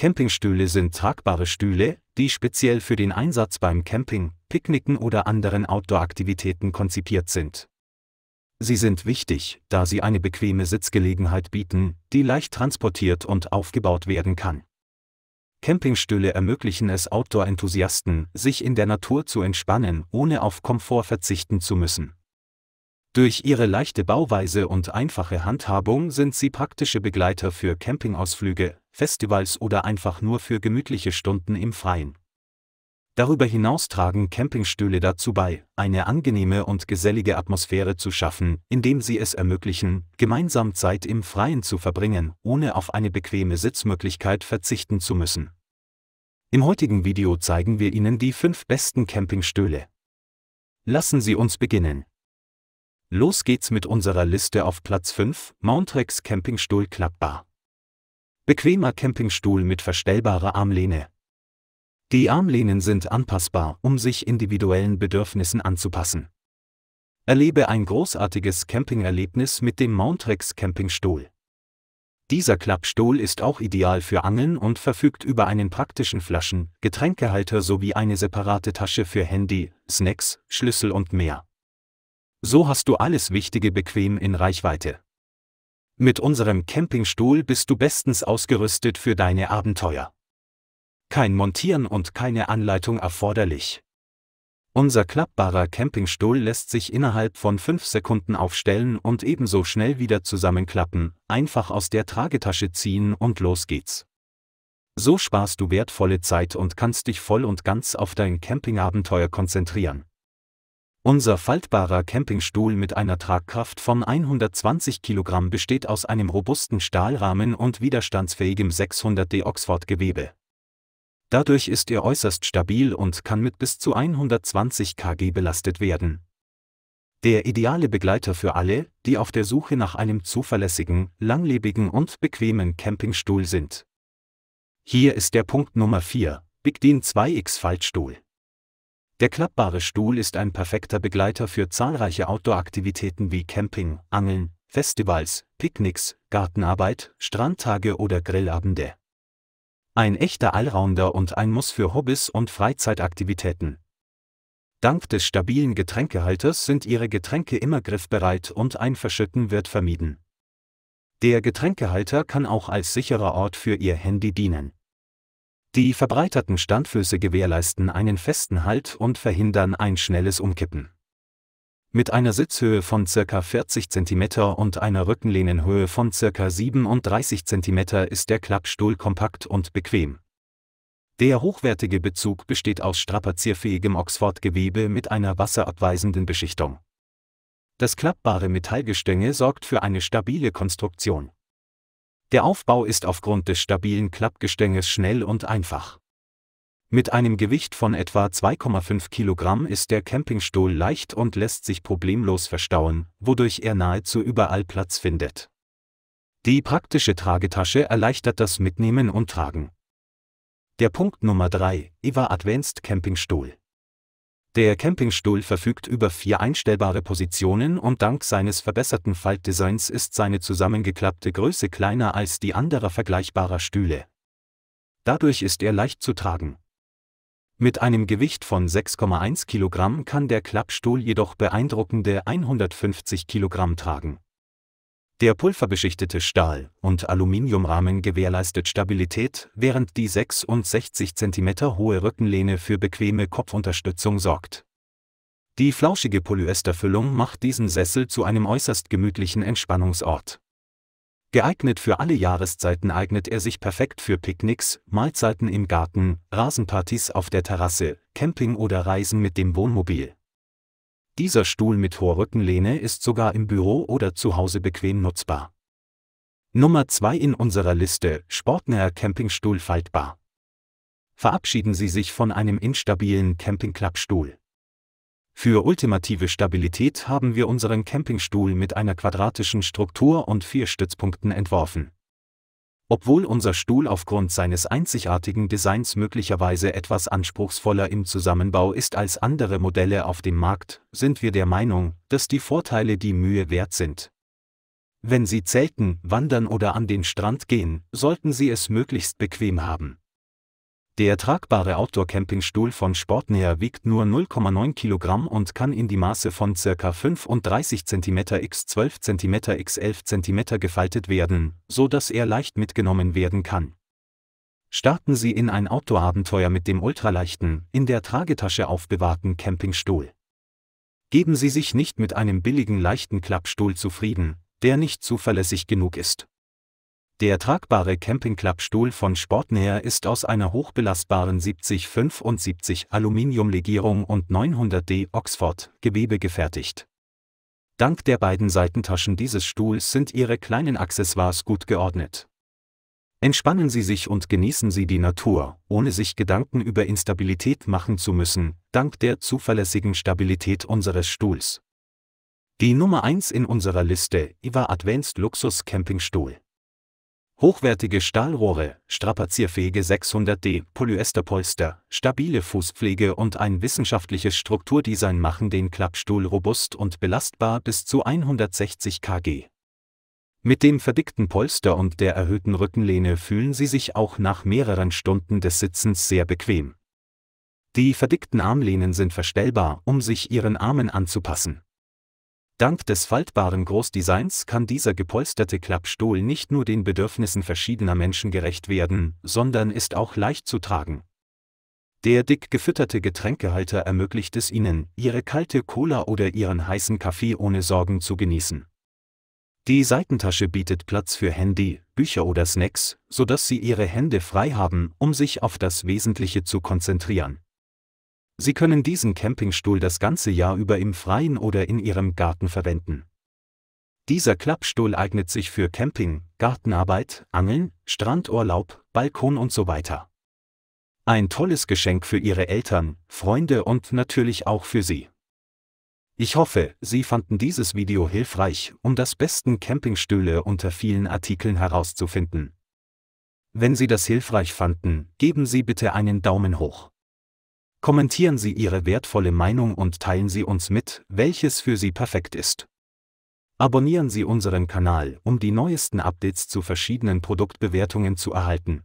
Campingstühle sind tragbare Stühle, die speziell für den Einsatz beim Camping, Picknicken oder anderen Outdoor-Aktivitäten konzipiert sind. Sie sind wichtig, da sie eine bequeme Sitzgelegenheit bieten, die leicht transportiert und aufgebaut werden kann. Campingstühle ermöglichen es Outdoor-Enthusiasten, sich in der Natur zu entspannen, ohne auf Komfort verzichten zu müssen. Durch ihre leichte Bauweise und einfache Handhabung sind sie praktische Begleiter für Campingausflüge, Festivals oder einfach nur für gemütliche Stunden im Freien. Darüber hinaus tragen Campingstühle dazu bei, eine angenehme und gesellige Atmosphäre zu schaffen, indem sie es ermöglichen, gemeinsam Zeit im Freien zu verbringen, ohne auf eine bequeme Sitzmöglichkeit verzichten zu müssen. Im heutigen Video zeigen wir Ihnen die fünf besten Campingstühle. Lassen Sie uns beginnen. Los geht's mit unserer Liste auf Platz 5, Mountrex Campingstuhl klappbar. Bequemer Campingstuhl mit verstellbarer Armlehne. Die Armlehnen sind anpassbar, um sich individuellen Bedürfnissen anzupassen. Erlebe ein großartiges Campingerlebnis mit dem Mountrex Campingstuhl. Dieser Klappstuhl ist auch ideal für Angeln und verfügt über einen praktischen Flaschen, Getränkehalter sowie eine separate Tasche für Handy, Snacks, Schlüssel und mehr. So hast du alles Wichtige bequem in Reichweite. Mit unserem Campingstuhl bist du bestens ausgerüstet für deine Abenteuer. Kein Montieren und keine Anleitung erforderlich. Unser klappbarer Campingstuhl lässt sich innerhalb von 5 Sekunden aufstellen und ebenso schnell wieder zusammenklappen, einfach aus der Tragetasche ziehen und los geht's. So sparst du wertvolle Zeit und kannst dich voll und ganz auf dein Campingabenteuer konzentrieren. Unser faltbarer Campingstuhl mit einer Tragkraft von 120 kg besteht aus einem robusten Stahlrahmen und widerstandsfähigem 600D Oxford-Gewebe. Dadurch ist er äußerst stabil und kann mit bis zu 120 kg belastet werden. Der ideale Begleiter für alle, die auf der Suche nach einem zuverlässigen, langlebigen und bequemen Campingstuhl sind. Hier ist der Punkt Nummer 4, Big Dean 2X Faltstuhl. Der klappbare Stuhl ist ein perfekter Begleiter für zahlreiche Outdoor-Aktivitäten wie Camping, Angeln, Festivals, Picknicks, Gartenarbeit, Strandtage oder Grillabende. Ein echter Allrounder und ein Muss für Hobbys und Freizeitaktivitäten. Dank des stabilen Getränkehalters sind ihre Getränke immer griffbereit und ein Verschütten wird vermieden. Der Getränkehalter kann auch als sicherer Ort für ihr Handy dienen. Die verbreiterten Standfüße gewährleisten einen festen Halt und verhindern ein schnelles Umkippen. Mit einer Sitzhöhe von ca. 40 cm und einer Rückenlehnenhöhe von ca. 37 cm ist der Klappstuhl kompakt und bequem. Der hochwertige Bezug besteht aus strapazierfähigem Oxford-Gewebe mit einer wasserabweisenden Beschichtung. Das klappbare Metallgestänge sorgt für eine stabile Konstruktion. Der Aufbau ist aufgrund des stabilen Klappgestänges schnell und einfach. Mit einem Gewicht von etwa 2,5 Kilogramm ist der Campingstuhl leicht und lässt sich problemlos verstauen, wodurch er nahezu überall Platz findet. Die praktische Tragetasche erleichtert das Mitnehmen und Tragen. Der Punkt Nummer 3, Eva Advanced Campingstuhl. Der Campingstuhl verfügt über vier einstellbare Positionen und dank seines verbesserten Faltdesigns ist seine zusammengeklappte Größe kleiner als die anderer vergleichbarer Stühle. Dadurch ist er leicht zu tragen. Mit einem Gewicht von 6,1 Kilogramm kann der Klappstuhl jedoch beeindruckende 150 Kilogramm tragen. Der pulverbeschichtete Stahl- und Aluminiumrahmen gewährleistet Stabilität, während die 66 cm hohe Rückenlehne für bequeme Kopfunterstützung sorgt. Die flauschige Polyesterfüllung macht diesen Sessel zu einem äußerst gemütlichen Entspannungsort. Geeignet für alle Jahreszeiten eignet er sich perfekt für Picknicks, Mahlzeiten im Garten, Rasenpartys auf der Terrasse, Camping oder Reisen mit dem Wohnmobil. Dieser Stuhl mit hoher Rückenlehne ist sogar im Büro oder zu Hause bequem nutzbar. Nummer 2 in unserer Liste: Sportner Campingstuhl faltbar. Verabschieden Sie sich von einem instabilen Campingklappstuhl. Für ultimative Stabilität haben wir unseren Campingstuhl mit einer quadratischen Struktur und vier Stützpunkten entworfen. Obwohl unser Stuhl aufgrund seines einzigartigen Designs möglicherweise etwas anspruchsvoller im Zusammenbau ist als andere Modelle auf dem Markt, sind wir der Meinung, dass die Vorteile die Mühe wert sind. Wenn Sie zelten, wandern oder an den Strand gehen, sollten Sie es möglichst bequem haben. Der tragbare Outdoor-Campingstuhl von Sportnäher wiegt nur 0,9 Kilogramm und kann in die Maße von ca. 35 cm x 12 cm x 11 cm gefaltet werden, so dass er leicht mitgenommen werden kann. Starten Sie in ein Outdoor-Abenteuer mit dem ultraleichten, in der Tragetasche aufbewahrten Campingstuhl. Geben Sie sich nicht mit einem billigen leichten Klappstuhl zufrieden, der nicht zuverlässig genug ist. Der tragbare Campingklappstuhl von Sportnäher ist aus einer hochbelastbaren 7075 Aluminiumlegierung und 900D Oxford Gewebe gefertigt. Dank der beiden Seitentaschen dieses Stuhls sind Ihre kleinen Accessoires gut geordnet. Entspannen Sie sich und genießen Sie die Natur, ohne sich Gedanken über Instabilität machen zu müssen, dank der zuverlässigen Stabilität unseres Stuhls. Die Nummer 1 in unserer Liste, Iva Advanced Luxus Campingstuhl. Hochwertige Stahlrohre, strapazierfähige 600D Polyesterpolster, stabile Fußpflege und ein wissenschaftliches Strukturdesign machen den Klappstuhl robust und belastbar bis zu 160 kg. Mit dem verdickten Polster und der erhöhten Rückenlehne fühlen Sie sich auch nach mehreren Stunden des Sitzens sehr bequem. Die verdickten Armlehnen sind verstellbar, um sich Ihren Armen anzupassen. Dank des faltbaren Großdesigns kann dieser gepolsterte Klappstuhl nicht nur den Bedürfnissen verschiedener Menschen gerecht werden, sondern ist auch leicht zu tragen. Der dick gefütterte Getränkehalter ermöglicht es Ihnen, Ihre kalte Cola oder Ihren heißen Kaffee ohne Sorgen zu genießen. Die Seitentasche bietet Platz für Handy, Bücher oder Snacks, sodass Sie Ihre Hände frei haben, um sich auf das Wesentliche zu konzentrieren. Sie können diesen Campingstuhl das ganze Jahr über im Freien oder in Ihrem Garten verwenden. Dieser Klappstuhl eignet sich für Camping, Gartenarbeit, Angeln, Strandurlaub, Balkon und so weiter. Ein tolles Geschenk für Ihre Eltern, Freunde und natürlich auch für Sie. Ich hoffe, Sie fanden dieses Video hilfreich, um das besten Campingstühle unter vielen Artikeln herauszufinden. Wenn Sie das hilfreich fanden, geben Sie bitte einen Daumen hoch kommentieren Sie Ihre wertvolle Meinung und teilen Sie uns mit, welches für Sie perfekt ist. Abonnieren Sie unseren Kanal, um die neuesten Updates zu verschiedenen Produktbewertungen zu erhalten.